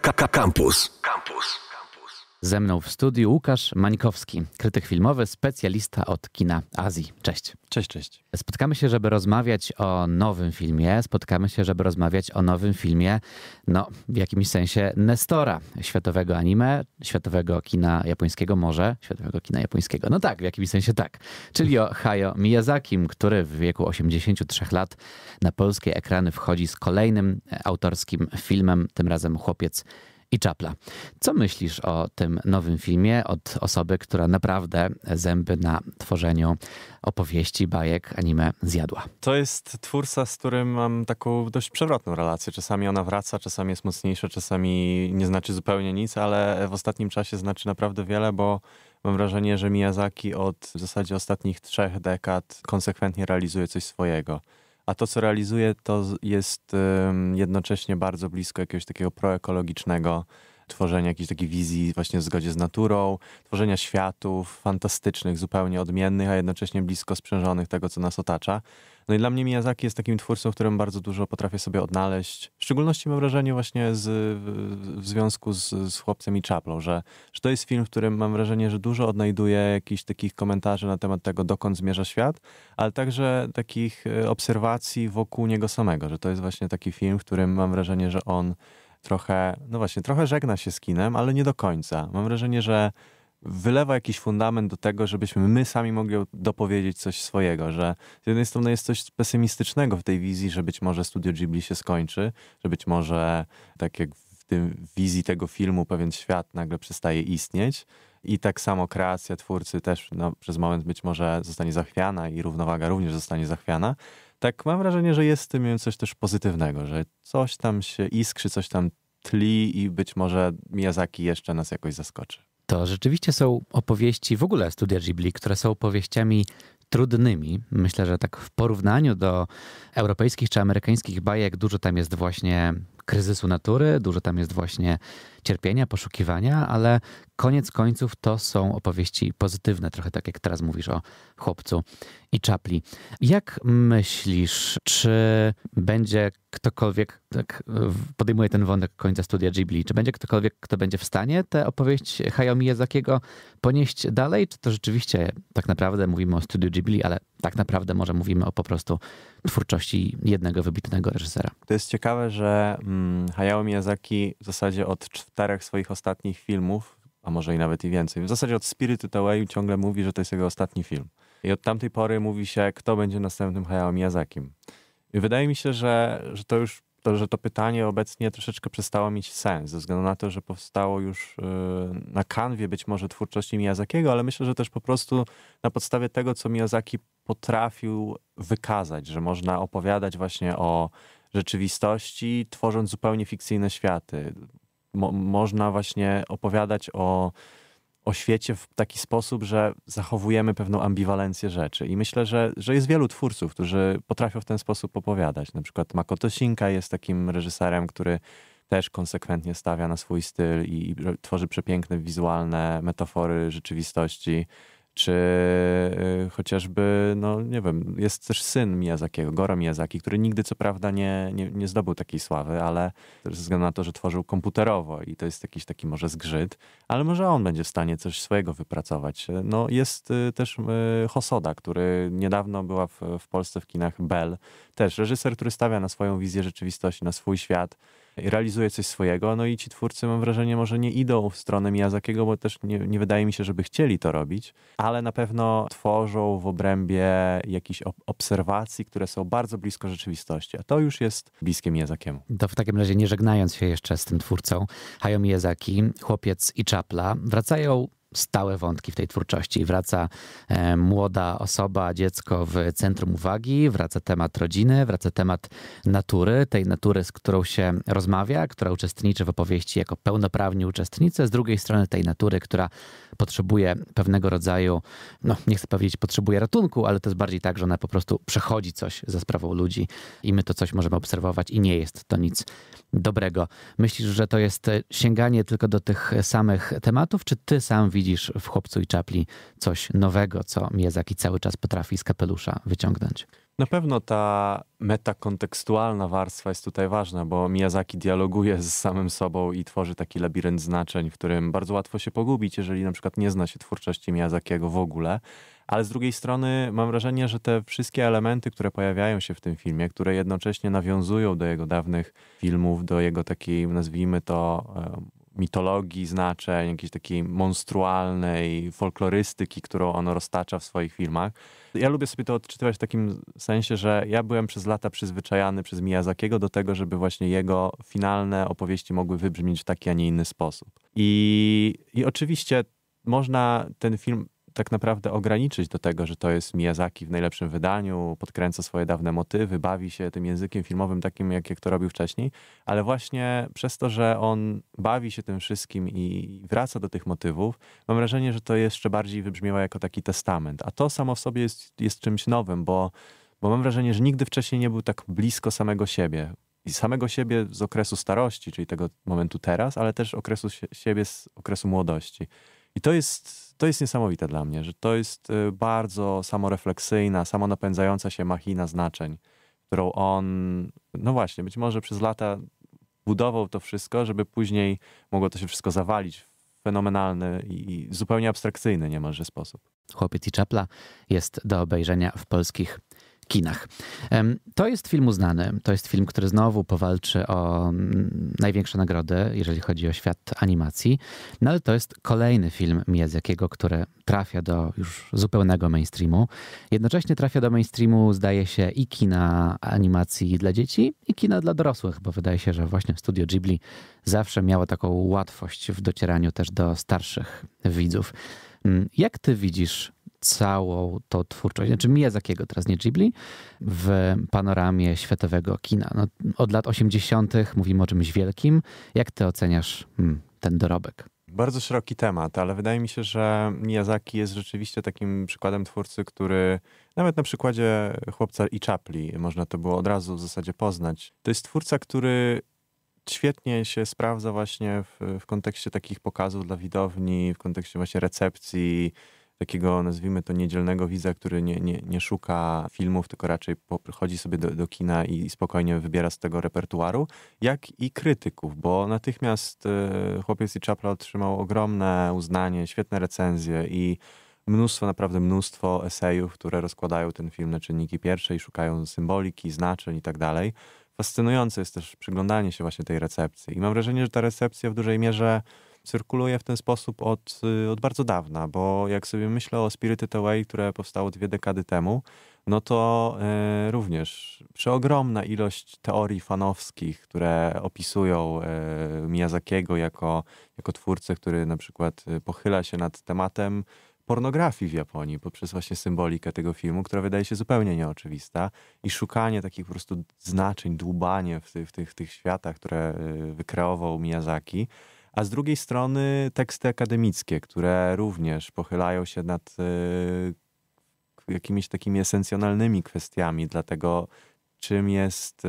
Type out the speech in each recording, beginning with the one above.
Campus. Campus. Ze mną w studiu Łukasz Mańkowski, krytyk filmowy, specjalista od kina Azji. Cześć. Cześć, cześć. Spotkamy się, żeby rozmawiać o nowym filmie. Spotkamy się, żeby rozmawiać o nowym filmie, no w jakimś sensie Nestora, światowego anime, światowego kina japońskiego, może światowego kina japońskiego. No tak, w jakimś sensie tak. Czyli o Hayao Miyazakim, który w wieku 83 lat na polskie ekrany wchodzi z kolejnym autorskim filmem, tym razem Chłopiec i Czapla. Co myślisz o tym nowym filmie od osoby, która naprawdę zęby na tworzeniu opowieści, bajek, anime zjadła? To jest twórca, z którym mam taką dość przewrotną relację. Czasami ona wraca, czasami jest mocniejsza, czasami nie znaczy zupełnie nic, ale w ostatnim czasie znaczy naprawdę wiele, bo mam wrażenie, że Miyazaki od w zasadzie ostatnich trzech dekad konsekwentnie realizuje coś swojego a to, co realizuje, to jest jednocześnie bardzo blisko jakiegoś takiego proekologicznego tworzenia jakiejś takiej wizji właśnie w zgodzie z naturą, tworzenia światów fantastycznych, zupełnie odmiennych, a jednocześnie blisko sprzężonych tego, co nas otacza. No i dla mnie Miyazaki jest takim twórcą, w którym bardzo dużo potrafię sobie odnaleźć. W szczególności mam wrażenie właśnie z, w związku z, z Chłopcem i Czaplą, że, że to jest film, w którym mam wrażenie, że dużo odnajduję jakichś takich komentarzy na temat tego, dokąd zmierza świat, ale także takich e, obserwacji wokół niego samego, że to jest właśnie taki film, w którym mam wrażenie, że on trochę, no właśnie, trochę żegna się z kinem, ale nie do końca. Mam wrażenie, że wylewa jakiś fundament do tego, żebyśmy my sami mogli dopowiedzieć coś swojego, że z jednej strony jest coś pesymistycznego w tej wizji, że być może Studio Ghibli się skończy, że być może tak jak w tym wizji tego filmu pewien świat nagle przestaje istnieć, i tak samo kreacja twórcy też no, przez moment być może zostanie zachwiana i równowaga również zostanie zachwiana. Tak mam wrażenie, że jest w tym coś też pozytywnego, że coś tam się iskrzy, coś tam tli i być może Miyazaki jeszcze nas jakoś zaskoczy. To rzeczywiście są opowieści w ogóle studia Ghibli, które są opowieściami trudnymi. Myślę, że tak w porównaniu do europejskich czy amerykańskich bajek dużo tam jest właśnie kryzysu natury, dużo tam jest właśnie cierpienia, poszukiwania, ale koniec końców to są opowieści pozytywne, trochę tak jak teraz mówisz o chłopcu i czapli. Jak myślisz, czy będzie ktokolwiek, tak podejmuje ten wątek końca studia Ghibli, czy będzie ktokolwiek, kto będzie w stanie tę opowieść Hayao Miyazakiego ponieść dalej, czy to rzeczywiście tak naprawdę mówimy o studiu Ghibli, ale tak naprawdę może mówimy o po prostu twórczości jednego wybitnego reżysera. To jest ciekawe, że mm, Hayao Miyazaki w zasadzie od czterech swoich ostatnich filmów, a może i nawet i więcej, w zasadzie od Spirited Away ciągle mówi, że to jest jego ostatni film. I od tamtej pory mówi się, kto będzie następnym Hayao Miyazakim. I wydaje mi się, że, że to już to, że to pytanie obecnie troszeczkę przestało mieć sens, ze względu na to, że powstało już y, na kanwie być może twórczości Miyazakiego, ale myślę, że też po prostu na podstawie tego, co Miyazaki potrafił wykazać, że można opowiadać właśnie o rzeczywistości, tworząc zupełnie fikcyjne światy. Mo można właśnie opowiadać o o świecie w taki sposób, że zachowujemy pewną ambiwalencję rzeczy. I myślę, że, że jest wielu twórców, którzy potrafią w ten sposób opowiadać. Na przykład Makoto Shinkai jest takim reżyserem, który też konsekwentnie stawia na swój styl i, i tworzy przepiękne wizualne metafory rzeczywistości czy y, chociażby, no nie wiem, jest też syn Miyazakiego, Goro Miyazaki, który nigdy co prawda nie, nie, nie zdobył takiej sławy, ale ze względu na to, że tworzył komputerowo i to jest jakiś taki może zgrzyt, ale może on będzie w stanie coś swojego wypracować. No jest y, też y, Hosoda, który niedawno była w, w Polsce w kinach Bell, też reżyser, który stawia na swoją wizję rzeczywistości, na swój świat, realizuje coś swojego. No i ci twórcy, mam wrażenie, może nie idą w stronę Miyazakiego, bo też nie, nie wydaje mi się, żeby chcieli to robić, ale na pewno tworzą w obrębie jakichś obserwacji, które są bardzo blisko rzeczywistości, a to już jest bliskie Miyazakiemu. To w takim razie nie żegnając się jeszcze z tym twórcą, Hayao Miyazaki, Chłopiec i Czapla wracają stałe wątki w tej twórczości. Wraca e, młoda osoba, dziecko w centrum uwagi, wraca temat rodziny, wraca temat natury, tej natury, z którą się rozmawia, która uczestniczy w opowieści jako pełnoprawni uczestnicy, z drugiej strony tej natury, która potrzebuje pewnego rodzaju, no nie chcę powiedzieć potrzebuje ratunku, ale to jest bardziej tak, że ona po prostu przechodzi coś za sprawą ludzi i my to coś możemy obserwować i nie jest to nic dobrego. Myślisz, że to jest e, sięganie tylko do tych samych tematów, czy ty sam widzisz widzisz w Chłopcu i Czapli coś nowego, co Miyazaki cały czas potrafi z kapelusza wyciągnąć? Na pewno ta metakontekstualna warstwa jest tutaj ważna, bo Miyazaki dialoguje z samym sobą i tworzy taki labirynt znaczeń, w którym bardzo łatwo się pogubić, jeżeli na przykład nie zna się twórczości Miyazakiego w ogóle. Ale z drugiej strony mam wrażenie, że te wszystkie elementy, które pojawiają się w tym filmie, które jednocześnie nawiązują do jego dawnych filmów, do jego takiej, nazwijmy to, mitologii znaczeń, jakiejś takiej monstrualnej folklorystyki, którą ono roztacza w swoich filmach. Ja lubię sobie to odczytywać w takim sensie, że ja byłem przez lata przyzwyczajany przez Miyazakiego do tego, żeby właśnie jego finalne opowieści mogły wybrzmieć w taki, a nie inny sposób. I, i oczywiście można ten film tak naprawdę ograniczyć do tego, że to jest Miyazaki w najlepszym wydaniu, podkręca swoje dawne motywy, bawi się tym językiem filmowym takim, jak, jak to robił wcześniej, ale właśnie przez to, że on bawi się tym wszystkim i wraca do tych motywów, mam wrażenie, że to jeszcze bardziej wybrzmiewa jako taki testament. A to samo w sobie jest, jest czymś nowym, bo, bo mam wrażenie, że nigdy wcześniej nie był tak blisko samego siebie i samego siebie z okresu starości, czyli tego momentu teraz, ale też okresu siebie z okresu młodości. I to jest, to jest niesamowite dla mnie, że to jest y, bardzo samorefleksyjna, samonapędzająca się machina znaczeń, którą on, no właśnie, być może przez lata budował to wszystko, żeby później mogło to się wszystko zawalić w fenomenalny i zupełnie abstrakcyjny niemalże sposób. Chłopiec i czapla jest do obejrzenia w polskich kinach. To jest film uznany. To jest film, który znowu powalczy o mm, największe nagrody, jeżeli chodzi o świat animacji. No ale to jest kolejny film Miyazakiego, który trafia do już zupełnego mainstreamu. Jednocześnie trafia do mainstreamu, zdaje się, i kina animacji dla dzieci, i kina dla dorosłych, bo wydaje się, że właśnie studio Ghibli zawsze miało taką łatwość w docieraniu też do starszych widzów. Mm, jak ty widzisz całą tą twórczość, znaczy Miyazakiego teraz, nie Ghibli, w panoramie światowego kina. No, od lat 80. mówimy o czymś wielkim. Jak ty oceniasz hmm, ten dorobek? Bardzo szeroki temat, ale wydaje mi się, że Miyazaki jest rzeczywiście takim przykładem twórcy, który nawet na przykładzie chłopca i czapli można to było od razu w zasadzie poznać. To jest twórca, który świetnie się sprawdza właśnie w, w kontekście takich pokazów dla widowni, w kontekście właśnie recepcji, takiego, nazwijmy to, niedzielnego widza, który nie, nie, nie szuka filmów, tylko raczej chodzi sobie do, do kina i, spokojnie wybiera z tego repertuaru, jak i krytyków, bo natychmiast e, Chłopiec i Czapla otrzymał ogromne uznanie, świetne recenzje i mnóstwo, naprawdę mnóstwo esejów, które rozkładają ten film na czynniki pierwsze i szukają symboliki, znaczeń i tak dalej. Fascynujące jest też przyglądanie się właśnie tej recepcji i mam wrażenie, że ta recepcja w dużej mierze cyrkuluje w ten sposób od, y, od bardzo dawna, bo jak sobie myślę o Spirited Away, które powstało dwie dekady temu, no to e, również przeogromna ilość teorii fanowskich, które opisują e, Miyazakiego jako, jako twórcę, który na przykład e, pochyla się nad tematem pornografii w Japonii poprzez właśnie symbolikę tego filmu, która wydaje się zupełnie nieoczywista i szukanie takich po prostu znaczeń, dłubanie w, ty, w tych, tych światach, które wykreował Miyazaki, a z drugiej strony teksty akademickie, które również pochylają się nad y, jakimiś takimi esencjonalnymi kwestiami, dlatego czym jest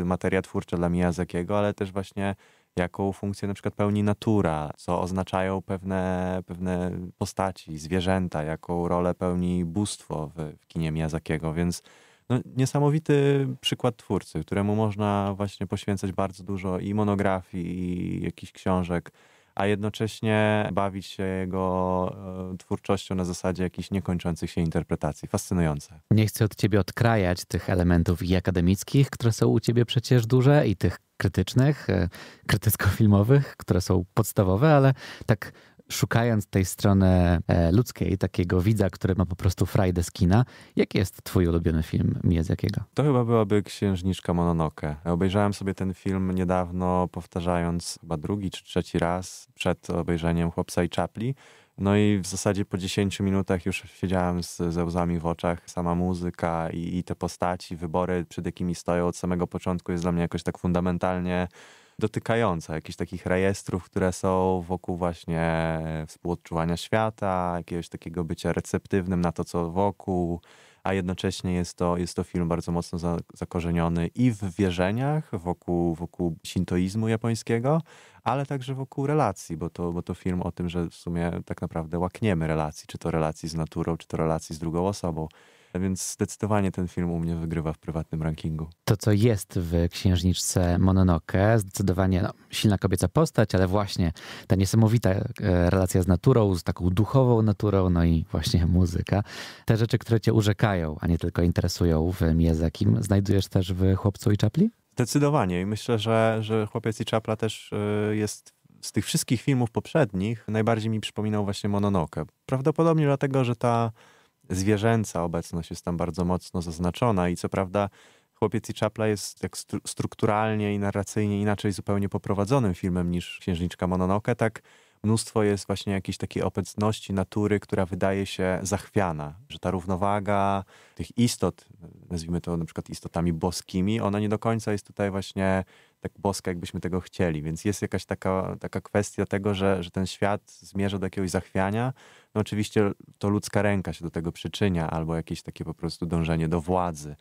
y, materia twórcza dla Miyazakiego, ale też właśnie jaką funkcję na przykład pełni natura, co oznaczają pewne, pewne postaci, zwierzęta, jaką rolę pełni bóstwo w, w kinie Miyazakiego, więc no, niesamowity przykład twórcy, któremu można właśnie poświęcać bardzo dużo i monografii, i jakichś książek, a jednocześnie bawić się jego e, twórczością na zasadzie jakichś niekończących się interpretacji. Fascynujące. Nie chcę od ciebie odkrajać tych elementów i akademickich, które są u ciebie przecież duże, i tych krytycznych, e, krytycko-filmowych, które są podstawowe, ale tak szukając tej strony e, ludzkiej, takiego widza, który ma po prostu frajdę z kina, jaki jest twój ulubiony film Miyazakiego? To chyba byłaby Księżniczka Mononoke. Obejrzałem sobie ten film niedawno, powtarzając chyba drugi czy trzeci raz przed obejrzeniem Chłopca i Czapli. No i w zasadzie po 10 minutach już siedziałem z, ze łzami w oczach. Sama muzyka i, i te postaci, wybory, przed jakimi stoją od samego początku jest dla mnie jakoś tak fundamentalnie dotykająca jakichś takich rejestrów, które są wokół właśnie współodczuwania świata, jakiegoś takiego bycia receptywnym na to, co wokół, a jednocześnie jest to, jest to film bardzo mocno za, zakorzeniony i w wierzeniach wokół, wokół sintoizmu japońskiego, ale także wokół relacji, bo to, bo to film o tym, że w sumie tak naprawdę łakniemy relacji, czy to relacji z naturą, czy to relacji z drugą osobą. Więc zdecydowanie ten film u mnie wygrywa w prywatnym rankingu. To, co jest w księżniczce Mononoke, zdecydowanie no, silna kobieca postać, ale właśnie ta niesamowita e, relacja z naturą, z taką duchową naturą, no i właśnie muzyka. Te rzeczy, które cię urzekają, a nie tylko interesują w Miyazakim, znajdujesz też w Chłopcu i Czapli? Zdecydowanie i myślę, że, że Chłopiec i Czapla też e, jest z tych wszystkich filmów poprzednich najbardziej mi przypominał właśnie Mononoke. Prawdopodobnie dlatego, że ta zwierzęca obecność jest tam bardzo mocno zaznaczona i co prawda Chłopiec i Czapla jest jak strukturalnie i narracyjnie inaczej zupełnie poprowadzonym filmem niż Księżniczka Mononoke, tak mnóstwo jest właśnie jakiejś takiej obecności natury, która wydaje się zachwiana, że ta równowaga tych istot, nazwijmy to na przykład istotami boskimi, ona nie do końca jest tutaj właśnie tak boska, jakbyśmy tego chcieli. Więc jest jakaś taka, taka kwestia tego, że, że ten świat zmierza do jakiegoś zachwiania. No oczywiście to ludzka ręka się do tego przyczynia, albo jakieś takie po prostu dążenie do władzy.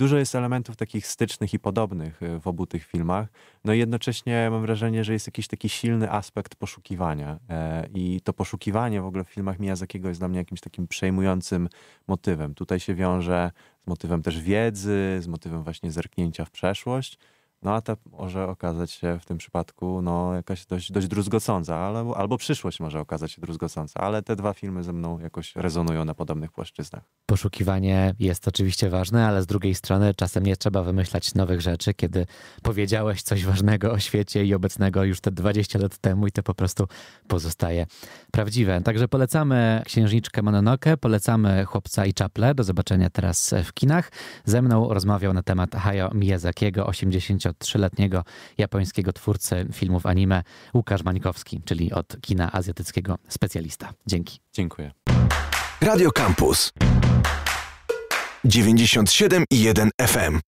Dużo jest elementów takich stycznych i podobnych y, w obu tych filmach. No i jednocześnie mam wrażenie, że jest jakiś taki silny aspekt poszukiwania. E, I to poszukiwanie w ogóle w filmach Miyazakiego jest dla mnie jakimś takim przejmującym motywem. Tutaj się wiąże z motywem też wiedzy, z motywem właśnie zerknięcia w przeszłość. No a ta może okazać się w tym przypadku no, jakaś dość, dość druzgocąca, ale, albo przyszłość może okazać się druzgocąca, ale te dwa filmy ze mną jakoś rezonują na podobnych płaszczyznach. Poszukiwanie jest oczywiście ważne, ale z drugiej strony czasem nie trzeba wymyślać nowych rzeczy, kiedy powiedziałeś coś ważnego o świecie i obecnego już te 20 lat temu i to po prostu pozostaje prawdziwe. Także polecamy Księżniczkę Mononoke, polecamy Chłopca i Czaple. Do zobaczenia teraz w kinach. Ze mną rozmawiał na temat Hayao Miyazakiego 80 od trzyletniego japońskiego twórcę filmów anime Łukasz Mańkowski, czyli od kina azjatyckiego specjalista. Dzięki. Dziękuję. Radio Campus 97,1 FM